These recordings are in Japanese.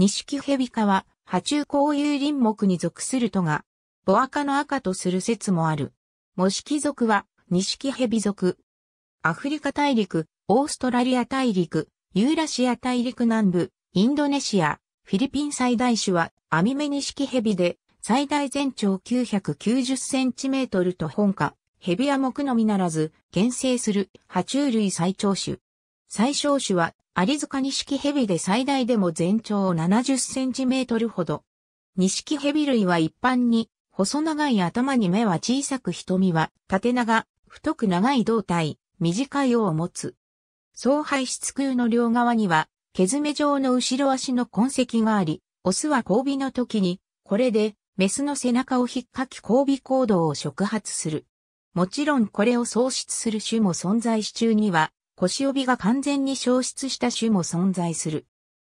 錦蛇科は、波中交友林木に属するとが、ボアカの赤とする説もある。モシキ属は、錦蛇属。アフリカ大陸、オーストラリア大陸、ユーラシア大陸南部、インドネシア、フィリピン最大種は、アミメニシキヘビで、最大全長990センチメートルと本科、ヘビや木のみならず、厳正する、爬虫類最長種。最小種は、アリ塚ヘ蛇で最大でも全長70センチメートルほど。ヘ蛇類は一般に、細長い頭に目は小さく瞳は縦長、太く長い胴体、短い尾を持つ。総排出空の両側には、毛爪状の後ろ足の痕跡があり、オスは交尾の時に、これで、メスの背中を引っかき交尾行動を触発する。もちろんこれを喪失する種も存在し中には、腰帯が完全に消失した種も存在する。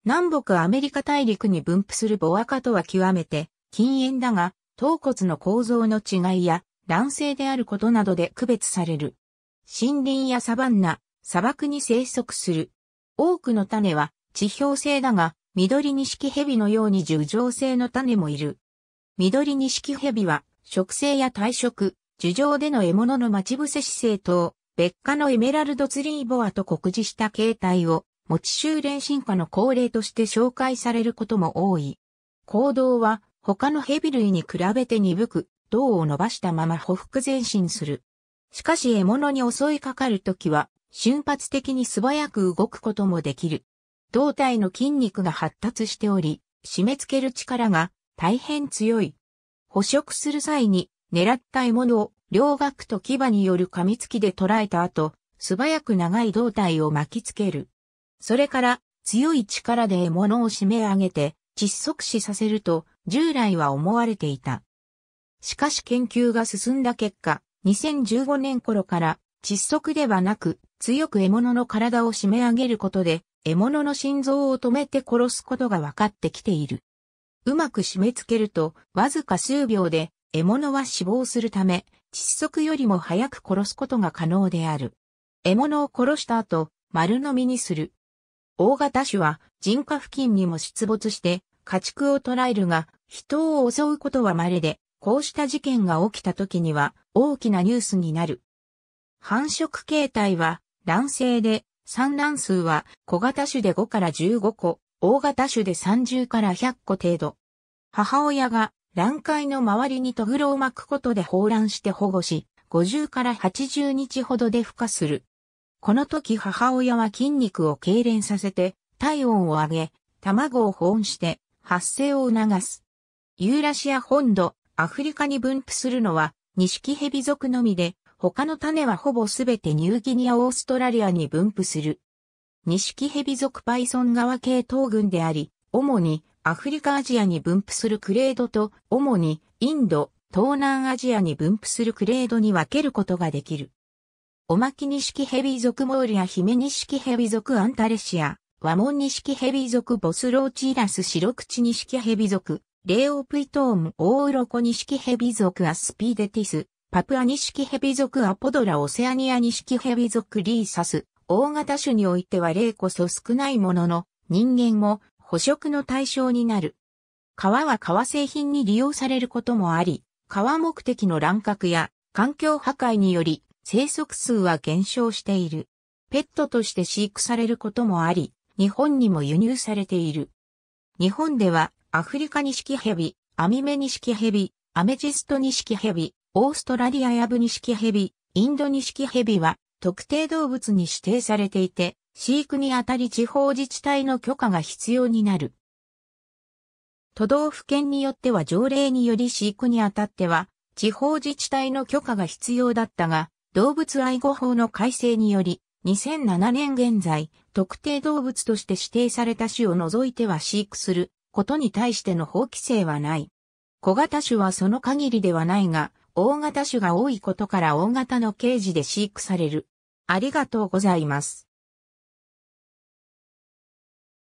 南北アメリカ大陸に分布するボアカとは極めて禁煙だが、頭骨の構造の違いや卵性であることなどで区別される。森林やサバンナ、砂漠に生息する。多くの種は地表性だが、緑錦蛇のように樹状性の種もいる。緑錦蛇は、植生や退職、樹上での獲物の待ち伏せ姿勢等、別科のエメラルドツリーボアと告示した形態を、持ち修練進化の恒例として紹介されることも多い。行動は他のヘビ類に比べて鈍く、胴を伸ばしたまま匍匐前進する。しかし獲物に襲いかかるときは、瞬発的に素早く動くこともできる。胴体の筋肉が発達しており、締め付ける力が大変強い。捕食する際に狙った獲物を両角と牙による噛みつきで捕らえた後、素早く長い胴体を巻きつける。それから強い力で獲物を締め上げて窒息死させると従来は思われていた。しかし研究が進んだ結果、2015年頃から窒息ではなく強く獲物の体を締め上げることで獲物の心臓を止めて殺すことが分かってきている。うまく締め付けるとわずか数秒で獲物は死亡するため窒息よりも早く殺すことが可能である。獲物を殺した後、丸飲みにする。大型種は人家付近にも出没して家畜を捕らえるが、人を襲うことは稀で、こうした事件が起きた時には大きなニュースになる。繁殖形態は卵性で、産卵数は小型種で5から15個、大型種で30から100個程度。母親が卵塊の周りにトグロを巻くことで放卵して保護し、50から80日ほどで孵化する。この時母親は筋肉を痙攣させて、体温を上げ、卵を保温して発生を促す。ユーラシア本土、アフリカに分布するのは、ニシキヘビ族のみで、他の種はほぼすべてニューギニアオーストラリアに分布する。ニシキヘビ族パイソン側系東群であり、主にアフリカアジアに分布するクレードと、主にインド、東南アジアに分布するクレードに分けることができる。オマキニシキヘビ属モーリアヒメニシキヘビ属アンタレシア、ワモンニシキヘビ属ボスローチーラスシロクチニシキヘビ属、レオプイトームオオウロコニシキヘビ属アスピーデティス、パプアニシキヘビ属アポドラオセアニアニシキヘビ属リーサス、大型種においては例こそ少ないものの、人間も捕食の対象になる。川は革製品に利用されることもあり、川目的の乱獲や環境破壊により生息数は減少している。ペットとして飼育されることもあり、日本にも輸入されている。日本ではアフリカニシキヘビ、アミメニシキヘビ、アメジストニシキヘビ、オーストラリアヤブニシキヘビ、インドニシキヘビは特定動物に指定されていて、飼育にあたり地方自治体の許可が必要になる。都道府県によっては条例により飼育にあたっては、地方自治体の許可が必要だったが、動物愛護法の改正により、2007年現在、特定動物として指定された種を除いては飼育することに対しての法規制はない。小型種はその限りではないが、大型種が多いことから大型のケージで飼育される。ありがとうございます。